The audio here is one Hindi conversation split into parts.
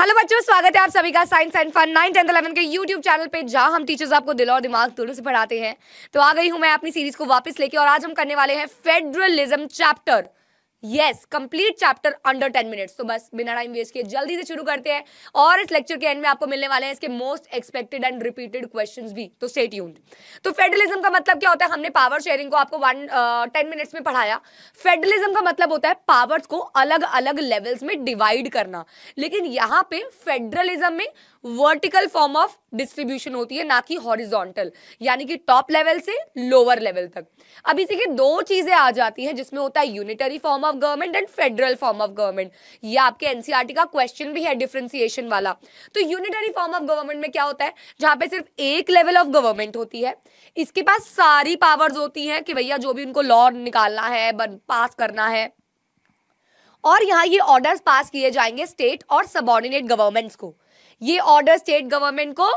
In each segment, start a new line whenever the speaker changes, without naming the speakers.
हेलो बच्चों स्वागत है आप सभी का science and fun nine tenth eleven के यूट्यूब चैनल पे जहां हम टीचर्स आपको दिल और दिमाग दोनों से पढ़ाते हैं तो आ गई हूं मैं अपनी सीरीज को वापस लेके और आज हम करने वाले हैं federalism chapter yes complete chapter under ten minutes तो बस बिना टाइम वेस्ट किए जल्दी से शुरू करते हैं और इस लेक्चर के एंड में आपको मिलने वाले हैं इसके most expected and repeated questions भी तो स्टे ट्यून्ड तो फेडरलिज्म का मतलब क्या होता है हमने पावर शेयरिंग को आपको वन टेन मिनट्स में पढ़ाया फेडरलिज्म का मतलब होता है पावर्स को अलग अलग लेवल्स में डिवाइड करना लेकिन यहाँ पे फेडरलिज्म में वर्टिकल फॉर्म ऑफ डिस्ट्रीब्यूशन होती है ना कि हॉरिजॉन्टल यानी कि टॉप लेवल से लोअर लेवल तक अब इसी के दो चीजें आ जाती हैं जिसमें होता है unitary form of government and federal form of government ये आपके एनसीआरटी e का क्वेश्चन भी है डिफ्रेंसिएशन वाला तो यूनिटरी फॉर्म ऑफ गवर्नमेंट में क्या होता है जहां पे सिर्फ एक लेवल ऑफ गवर्नमेंट होती है इसके पास सारी पावर्स होती हैं कि भैया जो भी उनको लॉ निकालना है पास करना है और यहाँ ये ऑर्डर्स पास किए जाएंगे स्टेट और सबॉर्डिनेट गवर्नमेंट्स को ये ऑर्डर स्टेट गवर्नमेंट को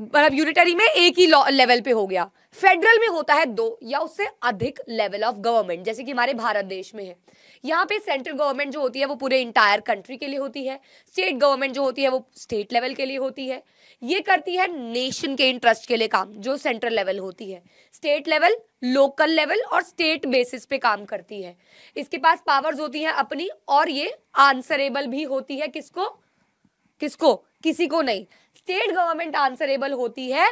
मतलब यूनिटरी में एक ही लेवल पे हो गया फेडरल में होता है दो या उससे अधिक लेवल ऑफ गवर्नमेंट जैसे कि हमारे भारत देश में है यहाँ पे सेंट्रल गवर्नमेंट जो होती है वो पूरे इंटायर कंट्री के लिए होती है स्टेट गवर्नमेंट जो होती है वो स्टेट लेवल के लिए होती है ये करती है नेशन के इंटरेस्ट के लिए काम जो सेंट्रल लेवल होती है स्टेट लेवल लोकल लेवल और स्टेट बेसिस पे काम करती है इसके पास पावर्स होती हैं अपनी और ये आंसरेबल भी होती है किसको किसको किसी को नहीं स्टेट गवर्नमेंट आंसरेबल होती है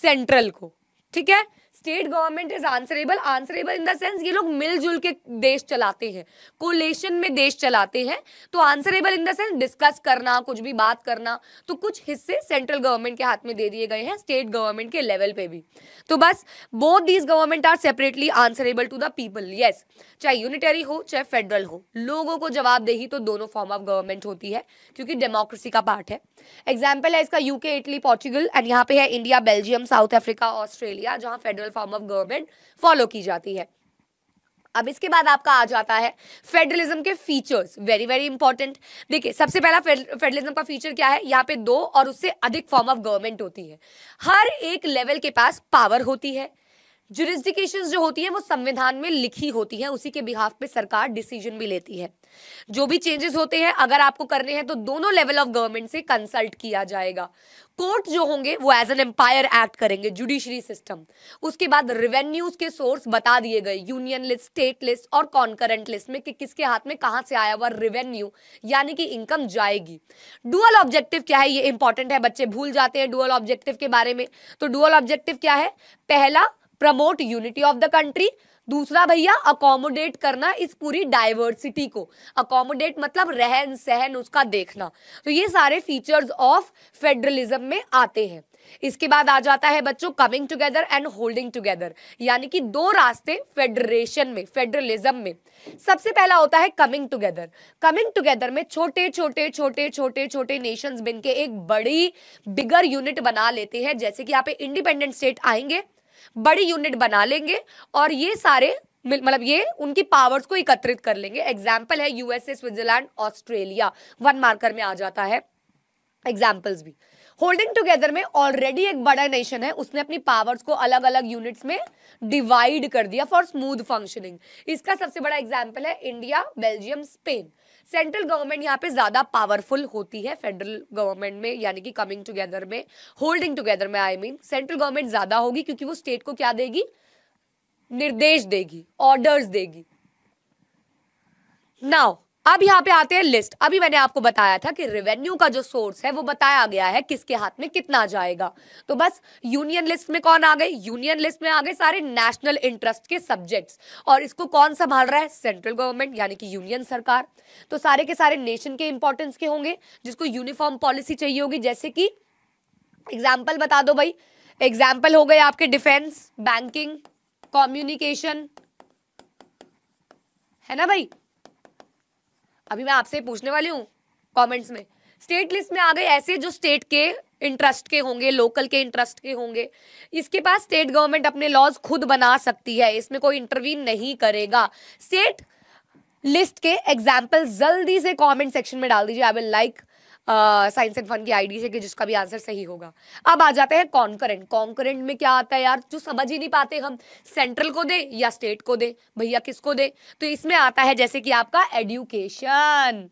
सेंट्रल को ठीक है state government is answerable answerable in the sense ये लोग मिलजुल के देश चलाते हैं कोलेशन में देश चलाते हैं तो answerable in the sense discuss करना कुछ भी बात करना तो कुछ हिस्से सेंट्रल गवर्नमेंट के हाथ में दे दिए गए हैं स्टेट गवर्नमेंट के लेवल पे भी तो बस both these government are separately answerable to the people yes चाहे यूनिटरी हो चाहे फेडरल हो लोगों को जवाबदेही तो दोनों फॉर्म ऑफ गवर्नमेंट होती है क्योंकि डेमोक्रेसी का पार्ट है एग्जाम्पल है इसका यूके इटली पोर्चुगल एंड यहाँ पे है India Belgium South Africa Australia जहाँ federal federal form of government follow की जाती है अब इसके बाद आपका आ जाता है फेडरलिज्म के फीचर्स वेरी वेरी इंपॉर्टेंट देखिए सबसे पहला फेडरलिज्म का फीचर क्या है यहाँ पे दो और उससे अधिक फॉर्म ऑफ गवर्नमेंट होती है हर एक लेवल के पास पावर होती है जुरिस्डिकेशन जो होती है वो संविधान में लिखी होती है उसी के बिहाफ पे सरकार डिसीजन भी लेती है जो भी चेंजेस होते हैं अगर आपको करने हैं तो दोनों लेवल ऑफ गवर्नमेंट से कंसल्ट किया जाएगा कोर्ट जो होंगे वो एज एन एम्पायर एक्ट करेंगे जुडिशरी सिस्टम उसके बाद रेवेन्यूज के सोर्स बता दिए गए यूनियन लिस्ट स्टेट लिस्ट और कॉन्करेंट लिस्ट में कि किसके हाथ में कहां से आया हुआ रेवेन्यू यानी कि इनकम जाएगी डुअल ऑब्जेक्टिव क्या है ये इंपॉर्टेंट है बच्चे भूल जाते हैं डुअल ऑब्जेक्टिव के बारे में तो डुअल ऑब्जेक्टिव क्या है पहला promote unity of the country दूसरा भैया अकोमोडेट करना इस पूरी डाइवर्सिटी को अकोमोडेट मतलब रहन सहन उसका देखना तो ये सारे फीचर्स ऑफ फेडरलिज्म में आते हैं इसके बाद आ जाता है बच्चों coming together and holding together यानी कि दो रास्ते फेडरेशन में फेडरलिज्म में सबसे पहला होता है कमिंग टुगेदर कमिंग टुगेदर में छोटे छोटे छोटे छोटे छोटे नेशंस बन के एक बड़ी बिगर यूनिट बना लेते हैं जैसे कि यहाँ पे इंडिपेंडेंट स्टेट आएंगे बड़ी यूनिट बना लेंगे और ये सारे मतलब ये उनकी पावर्स को एकत्रित कर लेंगे एग्जाम्पल है USA Switzerland Australia one marker में आ जाता है एग्जाम्पल्स भी होल्डिंग टुगेदर में ऑलरेडी एक बड़ा नेशन है उसने अपनी पावर्स को अलग अलग यूनिट्स में डिवाइड कर दिया फॉर स्मूथ फंक्शनिंग इसका सबसे बड़ा एग्जाम्पल है India Belgium Spain central government यहाँ पे ज़्यादा पावरफुल होती है फेडरल गवर्नमेंट में यानी कि कमिंग टुगेदर में होल्डिंग टुगेदर में आई मीन सेंट्रल गवर्नमेंट ज़्यादा होगी क्योंकि वो स्टेट को क्या देगी निर्देश देगी ऑर्डर्स देगी नाउ अब यहाँ पे आते हैं लिस्ट अभी मैंने आपको बताया था कि रेवेन्यू का जो सोर्स है वो बताया गया है किसके हाथ में कितना जाएगा तो बस यूनियन लिस्ट में कौन आ गए यूनियन लिस्ट में आ गए सारे नेशनल इंटरेस्ट के सब्जेक्ट्स और इसको कौन संभाल रहा है सेंट्रल गवर्नमेंट यानी कि यूनियन सरकार तो सारे के सारे नेशन के इंपॉर्टेंस के होंगे जिसको यूनिफॉर्म पॉलिसी चाहिए होगी जैसे कि एग्जाम्पल बता दो भाई एग्जाम्पल हो गए आपके डिफेंस बैंकिंग कॉम्युनिकेशन है ना भाई अभी मैं आपसे पूछने वाली हूँ कमेंट्स में स्टेट लिस्ट में आ गए ऐसे जो स्टेट के इंटरेस्ट के होंगे लोकल के इंटरेस्ट के होंगे इसके पास स्टेट गवर्नमेंट अपने लॉज खुद बना सकती है इसमें कोई इंटरवीन नहीं करेगा स्टेट लिस्ट के एग्जाम्पल जल्दी से कमेंट सेक्शन में डाल दीजिए I will like science and fun की आईडी से कि जिसका भी आंसर सही होगा अब आ जाते हैं कॉन्करेंट कॉन्करेंट में क्या आता है यार जो समझ ही नहीं पाते हम सेंट्रल को दे या स्टेट को दे भैया किसको दे तो इसमें आता है जैसे कि आपका एडुकेशन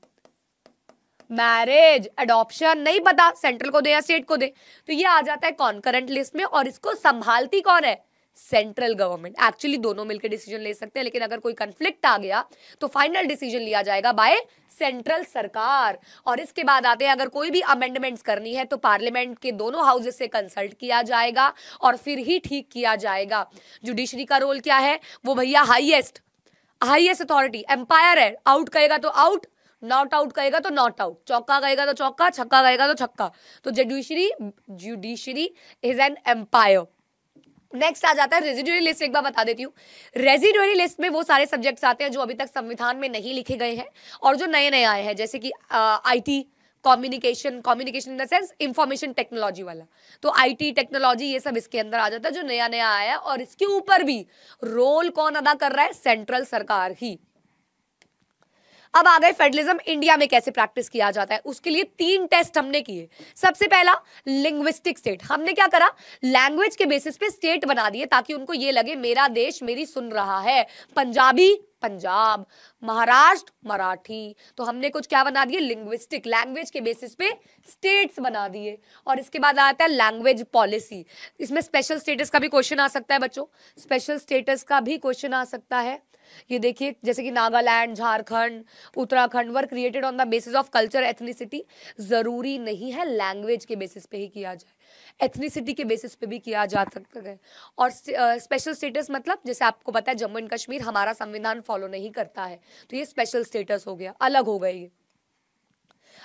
मैरिज एडॉप्शन नहीं पता सेंट्रल को दे या स्टेट को दे तो ये आ जाता है कॉन्करेंट लिस्ट में और इसको संभालती कौन है सेंट्रल गवर्नमेंट एक्चुअली दोनों मिलकर डिसीजन ले सकते हैं लेकिन अगर कोई कंफ्लिक्ट आ गया तो फाइनल डिसीजन लिया जाएगा बाय सेंट्रल सरकार और इसके बाद आते हैं अगर कोई भी अमेंडमेंट्स करनी है तो पार्लियामेंट के दोनों हाउसेस से कंसल्ट किया जाएगा और फिर ही ठीक किया जाएगा जुडिशरी का रोल क्या है वो भैया हाइएस्ट हाइएस्ट अथॉरिटी एम्पायर है आउट कहेगा तो आउट नॉट आउट कहेगा तो नॉट आउट चौका कहेगा तो चौका छक्का कहेगा तो छक्का तो judiciary judiciary is an umpire next आ जाता है रेजिडरी लिस्ट एक बार बता देती हूँ रेजिडरी लिस्ट में वो सारे सब्जेक्ट्स आते हैं जो अभी तक संविधान में नहीं लिखे गए हैं और जो नए नए आए हैं जैसे कि IT communication communication in the sense information technology वाला तो आईटी टेक्नोलॉजी ये सब इसके अंदर आ जाता है जो नया नया आया है और इसके ऊपर भी रोल कौन अदा कर रहा है सेंट्रल सरकार ही अब आ गए फेडरलिज्म इंडिया में कैसे प्रैक्टिस किया जाता है उसके लिए तीन टेस्ट हमने किए सबसे पहला लिंग्विस्टिक स्टेट हमने क्या करा लैंग्वेज के बेसिस पे स्टेट बना दिए ताकि उनको ये लगे मेरा देश मेरी सुन रहा है पंजाबी पंजाब महाराष्ट्र मराठी तो हमने कुछ क्या बना दिए लिंग्विस्टिक लैंग्वेज के बेसिस पे स्टेट्स बना दिए और इसके बाद आता है लैंग्वेज पॉलिसी इसमें स्पेशल स्टेटस का भी क्वेश्चन आ सकता है बच्चों स्पेशल स्टेटस का भी क्वेश्चन आ सकता है ये देखिए जैसे कि Nagaland Jharkhand Uttarakhand were created on the basis of culture ethnicity जरूरी नहीं है लैंग्वेज के बेसिस पे ही किया जाए एथनीसिटी के बेसिस पे भी किया जा सकता है और स्पेशल स्टेटस मतलब जैसे आपको पता है जम्मू एंड कश्मीर हमारा संविधान फॉलो नहीं करता है तो ये स्पेशल स्टेटस हो गया अलग हो गए ये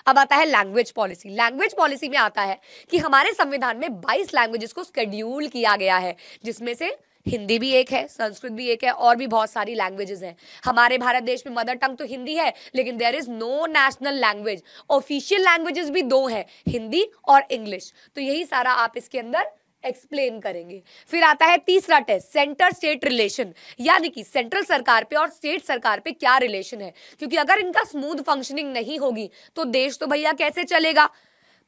अब आता है लैंग्वेज पॉलिसी लैंग्वेज पॉलिसी में आता है कि हमारे संविधान में 22 लैंग्वेजेस को स्केड्यूल किया गया है जिसमें से हिंदी भी एक है संस्कृत भी एक है और भी बहुत सारी लैंग्वेजेस हैं हमारे भारत देश में मदर टंग तो हिंदी है लेकिन there is no national language official languages भी दो हैं हिंदी और इंग्लिश तो यही सारा आप इसके अंदर एक्सप्लेन करेंगे फिर आता है तीसरा टेस्ट सेंटर स्टेट रिलेशन यानी कि सेंट्रल सरकार पे और स्टेट सरकार पे क्या रिलेशन है क्योंकि अगर इनका स्मूथ फंक्शनिंग नहीं होगी तो देश तो भैया कैसे चलेगा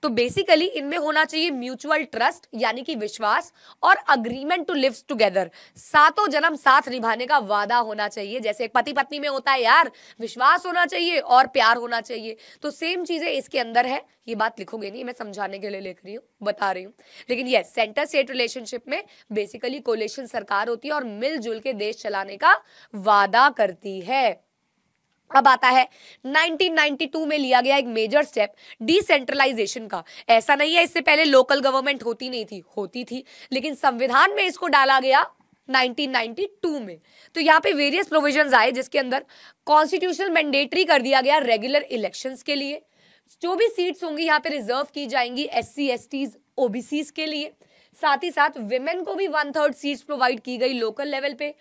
तो बेसिकली इनमें होना चाहिए म्यूचुअल ट्रस्ट यानी कि विश्वास और अग्रीमेंट टू लिव टुगेदर सातों जन्म साथ निभाने का वादा होना चाहिए जैसे एक पति पत्नी में होता है यार विश्वास होना चाहिए और प्यार होना चाहिए तो सेम चीजें इसके अंदर है ये बात लिखोगे नहीं मैं समझाने के लिए लिख रही हूँ बता रही हूँ लेकिन ये सेंटर स्टेट रिलेशनशिप में बेसिकली कोलेशन सरकार होती है और मिलजुल के देश चलाने का वादा करती है अब आता है 1992 में लिया गया एक मेजर स्टेप डिसेंट्रलाइजेशन का ऐसा नहीं है इससे पहले लोकल गवर्नमेंट होती नहीं थी होती थी लेकिन संविधान में इसको डाला गया 1992 में तो यहाँ पे वेरियस प्रोविजंस आए जिसके अंदर कॉन्स्टिट्यूशनल मैंडेटरी कर दिया गया रेगुलर इलेक्शंस के लिए जो भी सीट्स होंगी यहाँ पे रिजर्व की जाएंगी एस सी के लिए साथ ही साथ विमेन को भी वन थर्ड सीट प्रोवाइड की गई लोकल लेवल पे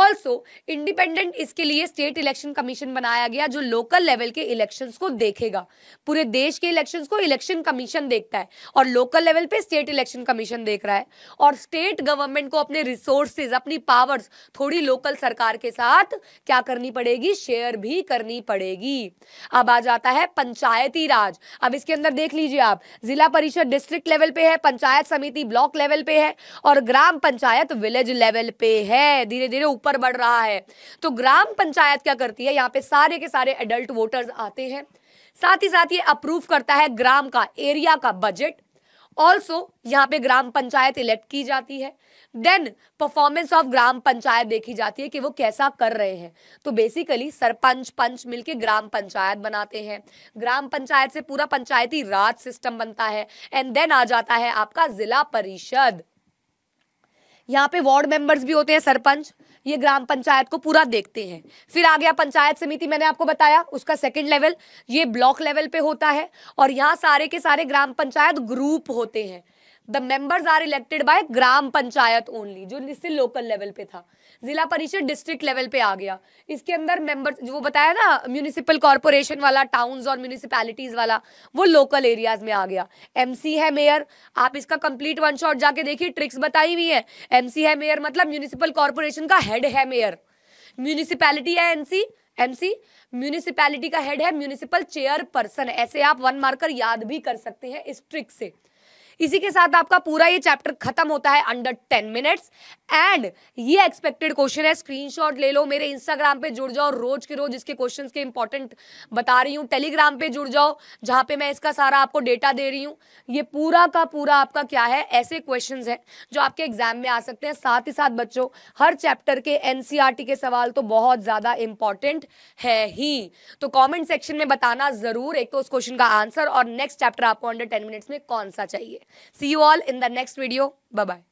ऑल्सो इंडिपेंडेंट इसके लिए स्टेट इलेक्शन कमीशन बनाया गया जो लोकल लेवल के इलेक्शंस को देखेगा पूरे देश के इलेक्शंस को इलेक्शन कमीशन देखता है और लोकल लेवल पे स्टेट इलेक्शन कमीशन देख रहा है और स्टेट गवर्नमेंट को अपने रिसोर्सेज अपनी पावर्स थोड़ी लोकल सरकार के साथ क्या करनी पड़ेगी शेयर भी करनी पड़ेगी अब आ जाता है पंचायती राज अब इसके अंदर देख लीजिए आप जिला परिषद डिस्ट्रिक्ट लेवल पे है पंचायत समिति ब्लॉक लेवल पे है और ग्राम पंचायत विलेज लेवल पे है धीरे धीरे ऊपर बढ़ रहा है तो ग्राम पंचायत क्या करती है यहाँ पे सारे के सारे एडल्ट वोटर्स आते हैं साथ ही साथ ये अप्रूव करता है ग्राम का एरिया का बजट ऑल्सो यहाँ पे ग्राम पंचायत इलेक्ट की जाती है then performance of gram panchayat देखी जाती है कि वो कैसा कर रहे हैं तो बेसिकली सरपंच पंच मिलके ग्राम पंचायत बनाते हैं ग्राम पंचायत से पूरा पंचायती राज सिस्टम बनता है एंड देन आ जाता है आपका जिला परिषद यहाँ पे वार्ड मेंबर्स भी होते हैं सरपंच ये ग्राम पंचायत को पूरा देखते हैं फिर आ गया पंचायत समिति मैंने आपको बताया उसका सेकेंड लेवल ये ब्लॉक लेवल पे होता है और यहाँ सारे के सारे ग्राम पंचायत ग्रुप होते हैं the members are elected by gram panchayat only जो इससे लोकल लेवल पे था जिला परिषद डिस्ट्रिक्ट लेवल पे आ गया इसके अंदर मेंबर्स जो वो बताया ना म्यूनिसिपल कॉरपोरेशन वाला टाउन्स और म्यूनिसिपैलिटीज वाला वो लोकल एरियाज में आ गया एमसी है मेयर आप इसका कंप्लीट वन शॉट जाके देखिए ट्रिक्स बताई हुई है एमसी मतलब है मेयर मतलब म्यूनिसिपल कॉरपोरेशन का हेड है मेयर म्यूनिसिपैलिटी है एनसी एमसी म्यूनिसिपैलिटी का हेड है म्यूनिसिपल चेयर पर्सन ऐसे आप वन मार्कर याद भी कर सकते हैं इस ट्रिक से इसी के साथ आपका पूरा ये चैप्टर खत्म होता है अंडर टेन मिनट्स एंड ये एक्सपेक्टेड क्वेश्चन है स्क्रीनशॉट ले लो मेरे इंस्टाग्राम पे जुड़ जाओ रोज के रोज इसके क्वेश्चन के इंपॉर्टेंट बता रही हूँ टेलीग्राम पे जुड़ जाओ जहाँ पे मैं इसका सारा आपको डेटा दे रही हूँ ये पूरा का पूरा आपका क्या है ऐसे क्वेश्चन है जो आपके एग्जाम में आ सकते हैं साथ ही साथ बच्चों हर चैप्टर के एनसीआर e के सवाल तो बहुत ज्यादा इंपॉर्टेंट है ही तो कॉमेंट सेक्शन में बताना जरूर एक तो उस क्वेश्चन का आंसर और नेक्स्ट चैप्टर आपको अंडर टेन मिनट्स में कौन सा चाहिए See you all in the next video. Bye-bye.